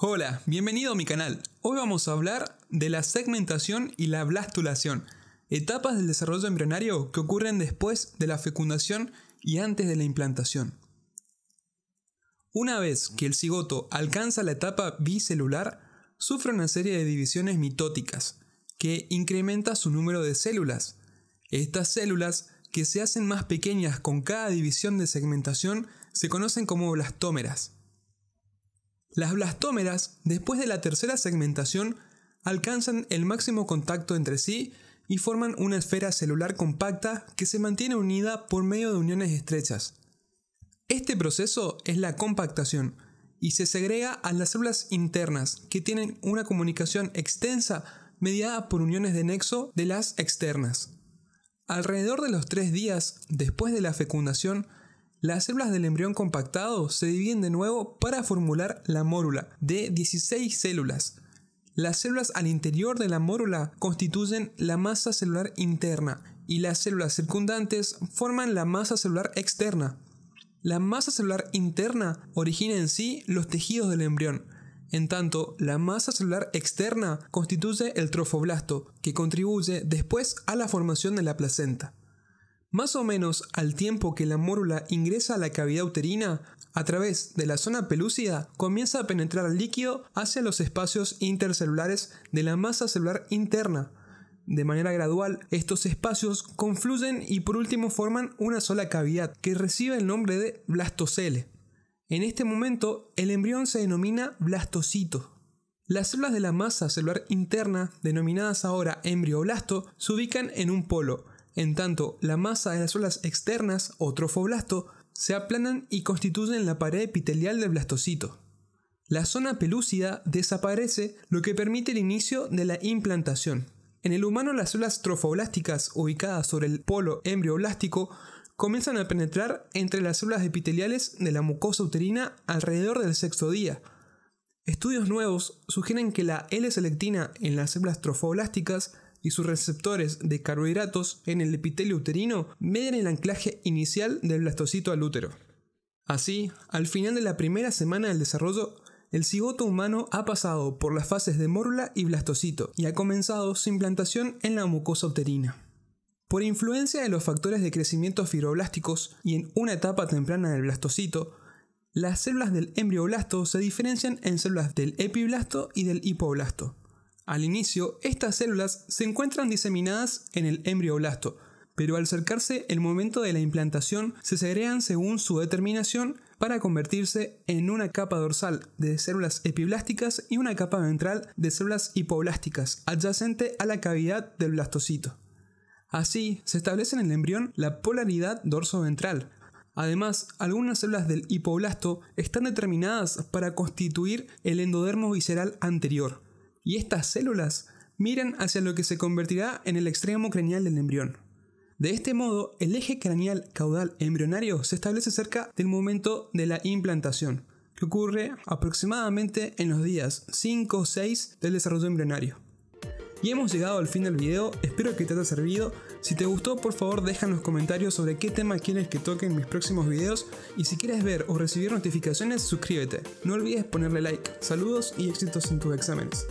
Hola, bienvenido a mi canal. Hoy vamos a hablar de la segmentación y la blastulación, etapas del desarrollo embrionario que ocurren después de la fecundación y antes de la implantación. Una vez que el cigoto alcanza la etapa bicelular, sufre una serie de divisiones mitóticas, que incrementa su número de células. Estas células, que se hacen más pequeñas con cada división de segmentación, se conocen como blastómeras. Las blastómeras, después de la tercera segmentación, alcanzan el máximo contacto entre sí y forman una esfera celular compacta que se mantiene unida por medio de uniones estrechas. Este proceso es la compactación y se segrega a las células internas que tienen una comunicación extensa mediada por uniones de nexo de las externas. Alrededor de los tres días después de la fecundación, las células del embrión compactado se dividen de nuevo para formular la mórula, de 16 células. Las células al interior de la mórula constituyen la masa celular interna y las células circundantes forman la masa celular externa. La masa celular interna origina en sí los tejidos del embrión, en tanto, la masa celular externa constituye el trofoblasto, que contribuye después a la formación de la placenta. Más o menos al tiempo que la mórula ingresa a la cavidad uterina, a través de la zona pelúcida comienza a penetrar el líquido hacia los espacios intercelulares de la masa celular interna. De manera gradual, estos espacios confluyen y por último forman una sola cavidad que recibe el nombre de blastocele. En este momento, el embrión se denomina blastocito. Las células de la masa celular interna, denominadas ahora embrioblasto, se ubican en un polo, en tanto, la masa de las células externas o trofoblasto se aplanan y constituyen la pared epitelial del blastocito. La zona pelúcida desaparece, lo que permite el inicio de la implantación. En el humano las células trofoblásticas ubicadas sobre el polo embrioblástico comienzan a penetrar entre las células epiteliales de la mucosa uterina alrededor del sexto día. Estudios nuevos sugieren que la L-selectina en las células trofoblásticas y sus receptores de carbohidratos en el epitelio uterino median el anclaje inicial del blastocito al útero. Así, al final de la primera semana del desarrollo, el cigoto humano ha pasado por las fases de mórula y blastocito y ha comenzado su implantación en la mucosa uterina. Por influencia de los factores de crecimiento fibroblásticos y en una etapa temprana del blastocito, las células del embrioblasto se diferencian en células del epiblasto y del hipoblasto. Al inicio, estas células se encuentran diseminadas en el embrioblasto, pero al acercarse el momento de la implantación se segregan según su determinación para convertirse en una capa dorsal de células epiblásticas y una capa ventral de células hipoblásticas adyacente a la cavidad del blastocito. Así, se establece en el embrión la polaridad dorsoventral. Además, algunas células del hipoblasto están determinadas para constituir el endodermo visceral anterior, y estas células miran hacia lo que se convertirá en el extremo craneal del embrión. De este modo, el eje craneal caudal embrionario se establece cerca del momento de la implantación, que ocurre aproximadamente en los días 5 o 6 del desarrollo embrionario. Y hemos llegado al fin del video, espero que te haya servido. Si te gustó, por favor, deja en los comentarios sobre qué tema quieres que toque en mis próximos videos. Y si quieres ver o recibir notificaciones, suscríbete. No olvides ponerle like. Saludos y éxitos en tus exámenes.